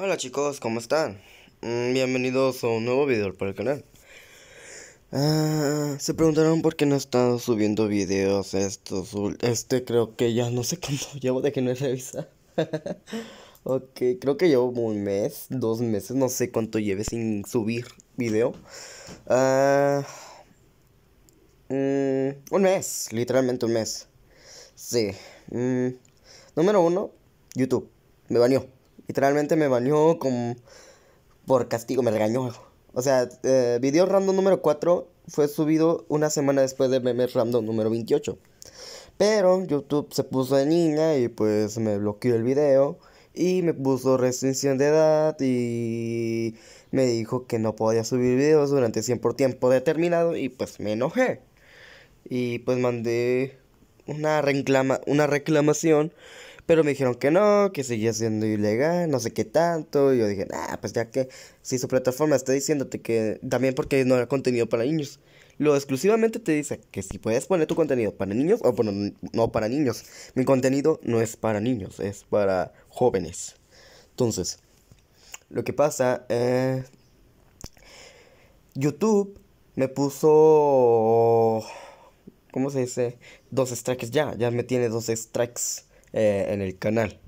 Hola chicos, ¿cómo están? Mm, bienvenidos a un nuevo video para el canal. Ah, se preguntaron por qué no he estado subiendo videos estos... Este creo que ya no sé cuánto llevo de que no he revisado. ok, creo que llevo un mes, dos meses, no sé cuánto lleve sin subir video. Ah, mm, un mes, literalmente un mes. Sí. Mm, número uno, YouTube. Me baneó. Literalmente me bañó como por castigo, me regañó. O sea, eh, video random número 4 fue subido una semana después de meme random número 28. Pero YouTube se puso de niña y pues me bloqueó el video y me puso restricción de edad y me dijo que no podía subir videos durante por tiempo determinado y pues me enojé. Y pues mandé una, una reclamación pero me dijeron que no, que seguía siendo ilegal, no sé qué tanto. Y yo dije, ah, pues ya que si su plataforma está diciéndote que también porque no era contenido para niños. Lo exclusivamente te dice que si puedes poner tu contenido para niños o no para niños. Mi contenido no es para niños, es para jóvenes. Entonces, lo que pasa, es, eh, YouTube me puso... ¿Cómo se dice? Dos strikes ya, ya me tiene dos strikes. Eh, en el canal.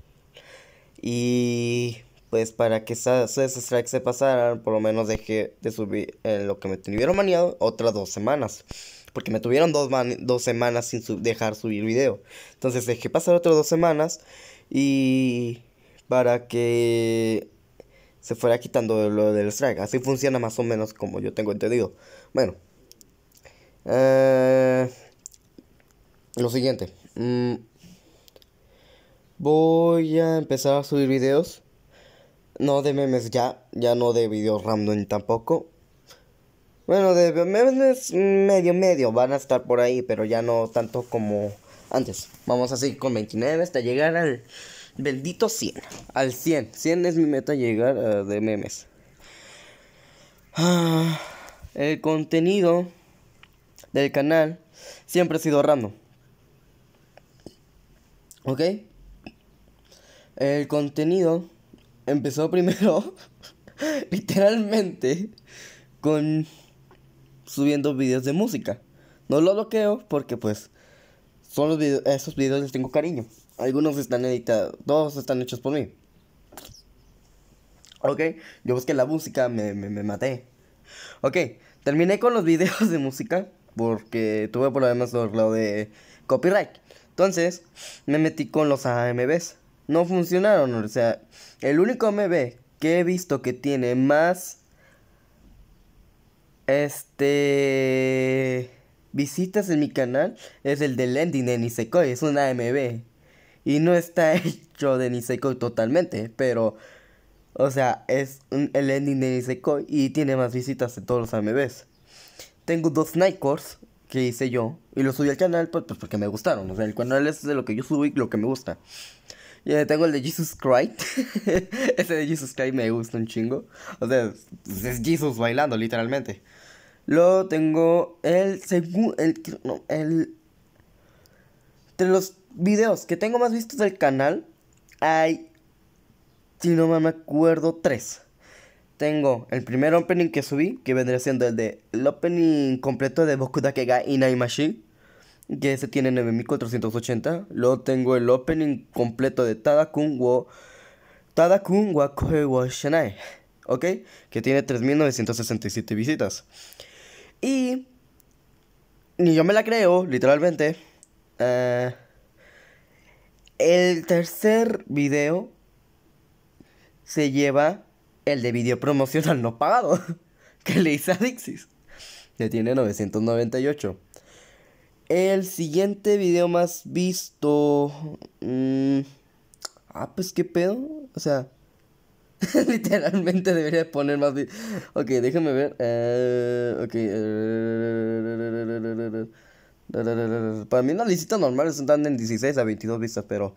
Y pues para que esas, esos se pasaran, por lo menos dejé de subir eh, lo que me tuvieron maniado otras dos semanas. Porque me tuvieron dos, dos semanas sin dejar subir video. Entonces dejé pasar otras dos semanas y para que se fuera quitando lo del strike. Así funciona más o menos como yo tengo entendido. Bueno. Eh, lo siguiente. Mm, Voy a empezar a subir videos. No de memes ya, ya no de videos random tampoco. Bueno, de memes medio medio van a estar por ahí, pero ya no tanto como antes. Vamos a seguir con 29 hasta llegar al bendito 100. Al 100. 100 es mi meta llegar de memes. Ah, el contenido del canal siempre ha sido random. ¿Ok? El contenido empezó primero, literalmente, con subiendo videos de música. No lo bloqueo porque pues son los esos videos les tengo cariño. Algunos están editados, todos están hechos por mí. Ok, yo busqué la música, me, maté. Ok, terminé con los videos de música porque tuve problemas por lo de copyright. Entonces, me metí con los AMBs no funcionaron. O sea, el único MB que he visto que tiene más este visitas en mi canal es el de Ending de Nisekoi, es un AMB. Y no está hecho de Nisekoi totalmente, pero o sea, es un, el ending de Nisekoi y tiene más visitas de todos los AMBs. Tengo dos Nightcores que hice yo y los subí al canal pues, pues, porque me gustaron, o sea, el canal es de lo que yo subí, lo que me gusta. Yo tengo el de Jesus Christ. Ese de Jesus Christ me gusta un chingo. O sea, es Jesus bailando, literalmente. Luego tengo el segundo. El, no, el. de los videos que tengo más vistos del canal, hay. Si no me acuerdo, tres. Tengo el primer opening que subí, que vendría siendo el de. El opening completo de Boku Dakega machine que ese tiene 9480. Luego tengo el opening completo de Tadakun wo Tadakun koe wa ¿ok? Que tiene 3967 visitas. Y ni yo me la creo, literalmente. Eh, el tercer video se lleva el de video promocional no pagado que le hice a Dixis, que tiene 998. El siguiente video más visto. Mm, ah, pues qué pedo. O sea, literalmente debería poner más Ok, déjame ver. Eh, ok. Para mí las visitas normales están en 16 a 22 vistas, pero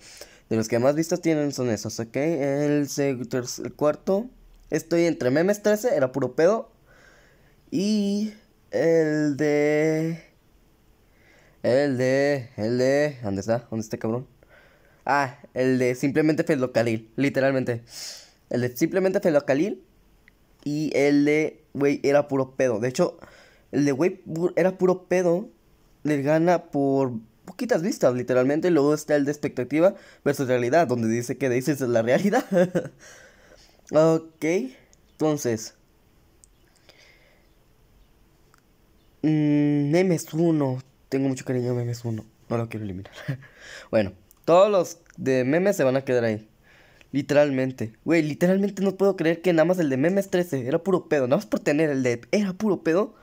de los que más vistas tienen son esos, ¿ok? El, el cuarto. Estoy entre memes 13, era puro pedo. Y el de... El de. El de. ¿Dónde está? ¿Dónde está, cabrón? Ah, el de simplemente Felocalil, literalmente. El de simplemente Felocalil. Y el de, güey, era puro pedo. De hecho, el de, güey, era puro pedo. Le gana por poquitas vistas, literalmente. Luego está el de expectativa versus realidad, donde dice que dices es la realidad. ok, entonces. Mm, Nemes 1, tengo mucho cariño a memes 1. No lo quiero eliminar. bueno, todos los de memes se van a quedar ahí. Literalmente. Güey, literalmente no puedo creer que nada más el de memes 13 era puro pedo. Nada más por tener el de era puro pedo,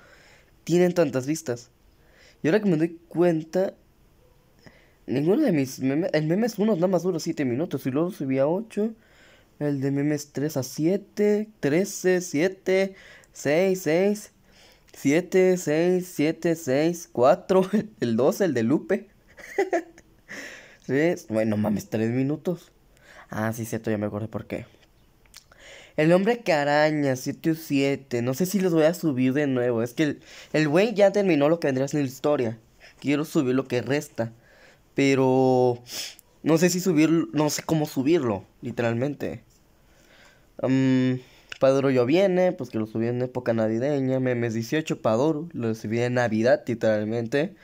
tienen tantas vistas. Y ahora que me doy cuenta, ninguno de mis memes. El memes 1 nada más dura 7 minutos y luego subía a 8. El de memes 3 a 7, 13, 7, 6, 6. 7, 6, 7, 6, 4, el 2, el de Lupe. bueno, mames, 3 minutos. Ah, sí, cierto, ya me acordé por qué. El hombre que araña, 7 7 No sé si los voy a subir de nuevo. Es que el güey ya terminó lo que vendría en la historia. Quiero subir lo que resta. Pero no sé si subirlo. No sé cómo subirlo, literalmente. Mmm... Paduro yo viene, pues que lo subí en época navideña, memes 18 Paduro, lo subí en Navidad literalmente.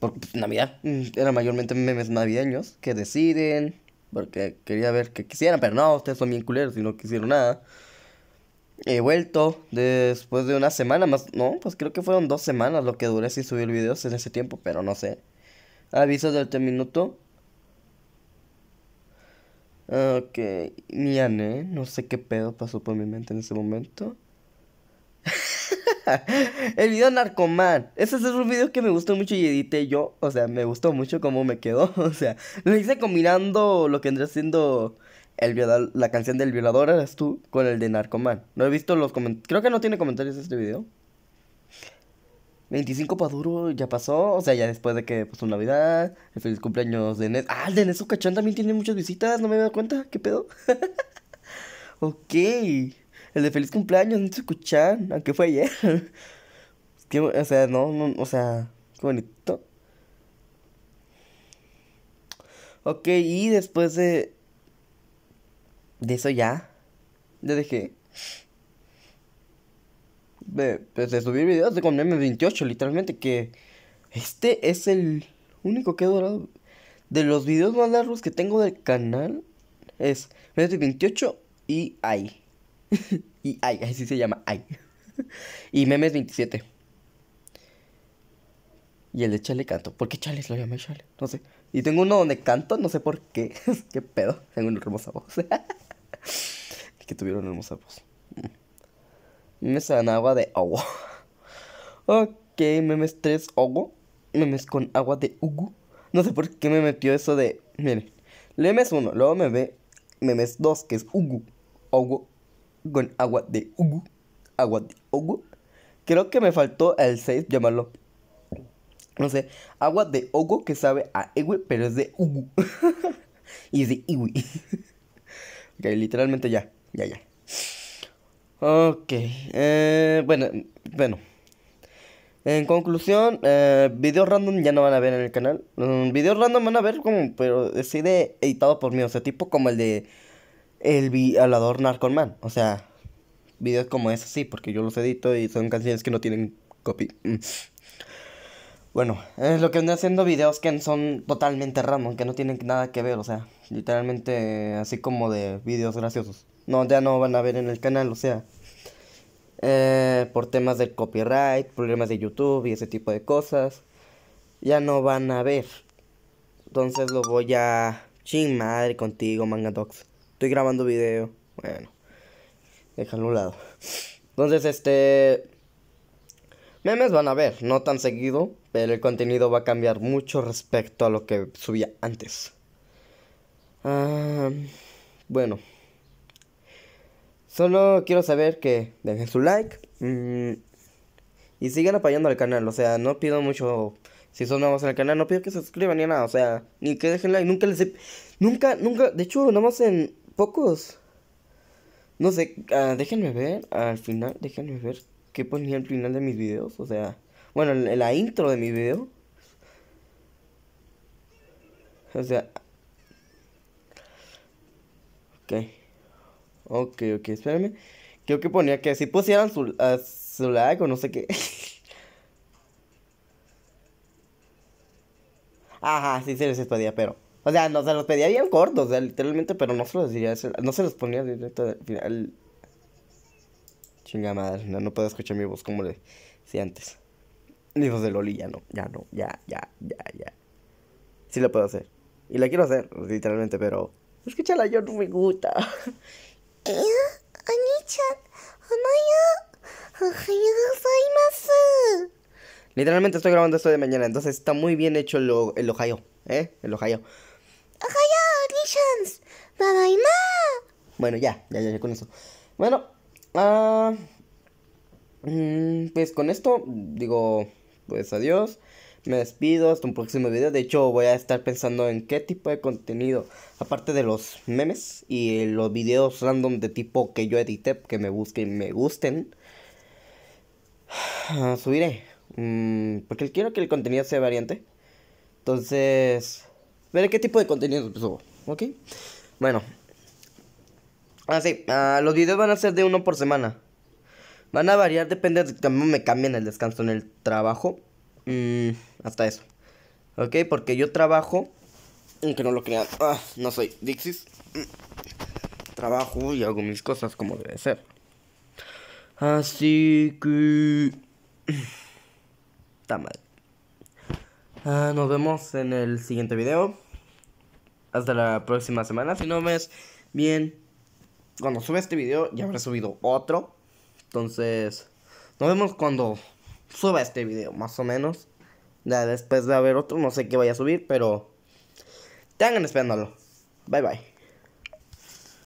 Porque pues, Navidad, mm, era mayormente memes navideños que deciden, porque quería ver que quisieran, pero no, ustedes son bien culeros y no quisieron nada. He vuelto después de una semana más, no, pues creo que fueron dos semanas lo que duré sin subir videos en ese tiempo, pero no sé. Avisos del minuto Ah, ok, Niane, no sé qué pedo pasó por mi mente en ese momento. el video Narcoman. Ese es un video que me gustó mucho y edité yo. O sea, me gustó mucho cómo me quedó. O sea, lo hice combinando lo que andré siendo el la canción del violador, eras tú, con el de Narcoman. No he visto los comentarios. Creo que no tiene comentarios este video. 25 duro, ya pasó, o sea, ya después de que pasó pues, Navidad, el feliz cumpleaños de Nes. Ah, el de Neso Cachán también tiene muchas visitas, no me había dado cuenta, ¿qué pedo? ok, el de feliz cumpleaños, Neso Cachán, aunque ah, fue ayer. o sea, no, no, o sea, qué bonito. Ok, y después de. De eso ya. Ya dejé de, pues, subir videos de con memes 28 literalmente, que este es el único que he dorado De los videos más largos que tengo del canal es memes 28 y AI. y AI, así se llama AI. y memes 27. Y el de Chale canto. porque qué Chale lo llamé Chale? No sé. Y tengo uno donde canto, no sé por qué. qué pedo. Tengo una hermosa voz. que tuvieron hermosa voz me en agua de agua. ok, memes 3 agua. Memes con agua de ugu. No sé por qué me metió eso de. Miren, memes uno, luego me ve memes dos, que es ugu. Ogo. Con agua de ugu. Agua de ugu. Creo que me faltó el 6 llamarlo. No sé, agua de ogo que sabe a ewe, pero es de ugu. y es de iwi. ok, literalmente ya, ya, ya. Ok, eh, bueno, bueno. En conclusión, eh, videos random ya no van a ver en el canal. Mm, videos random van a ver como, pero decide editado por mí, o sea, tipo como el de El violador narcoman, O sea, videos como esos sí, porque yo los edito y son canciones que no tienen copy. Mm. Bueno, es lo que ando haciendo videos que son totalmente random, que no tienen nada que ver, o sea, literalmente así como de videos graciosos. No, ya no van a ver en el canal, o sea, eh, por temas de copyright, problemas de YouTube y ese tipo de cosas, ya no van a ver. Entonces lo voy a... Ching madre contigo, Manga Dogs. Estoy grabando video. Bueno, déjalo a un lado. Entonces, este... Memes van a ver, no tan seguido, pero el contenido va a cambiar mucho respecto a lo que subía antes. Ah, bueno. Solo quiero saber que dejen su like. Mm, y sigan apoyando al canal. O sea, no pido mucho. Si son nuevos en el canal, no pido que se suscriban ni nada. O sea, ni que dejen like. Nunca les Nunca, nunca. De hecho, nomás en pocos. No sé. Ah, déjenme ver. Al final, déjenme ver qué ponía al final de mis videos. O sea, bueno, la intro de mi video. O sea, Ok. Ok, ok, espérame. Creo que ponía que si pusieran su, su o no sé qué. Ajá, sí se les pedía, pero. O sea, no se los pedía bien cortos, literalmente, pero no se los no se los ponía directo al final. Chinga madre, no, no puedo escuchar mi voz como le decía antes. Mi voz de Loli, ya no, ya no, ya, ya, ya, ya. Sí la puedo hacer. Y la quiero hacer, literalmente, pero. Escúchala, yo no me gusta. Literalmente estoy grabando esto de mañana, entonces está muy bien hecho el, el Ohio, ¿eh? El Ohio. Ohio, Bueno, ya, ya, ya, con eso. Bueno, ah, mm, pues con esto, digo, pues adiós. Me despido hasta un próximo video. De hecho, voy a estar pensando en qué tipo de contenido, aparte de los memes y los videos random de tipo que yo edité, que me busquen y me gusten, subiré. Mm, porque quiero que el contenido sea variante. Entonces, veré qué tipo de contenido subo, ¿ok? Bueno. Así, ah, ah, los videos van a ser de uno por semana. Van a variar, depende de cómo me cambien el descanso en el trabajo. Mmm... Hasta eso. ¿Ok? Porque yo trabajo, aunque no lo crean, ah, no soy Dixis. Trabajo y hago mis cosas como debe ser. Así que... Está mal. Ah, nos vemos en el siguiente video. Hasta la próxima semana. Si no ves bien, cuando suba este video ya habré subido otro. Entonces, nos vemos cuando suba este video, más o menos después de haber otro, no sé qué vaya a subir, pero tengan esperándolo. Bye bye.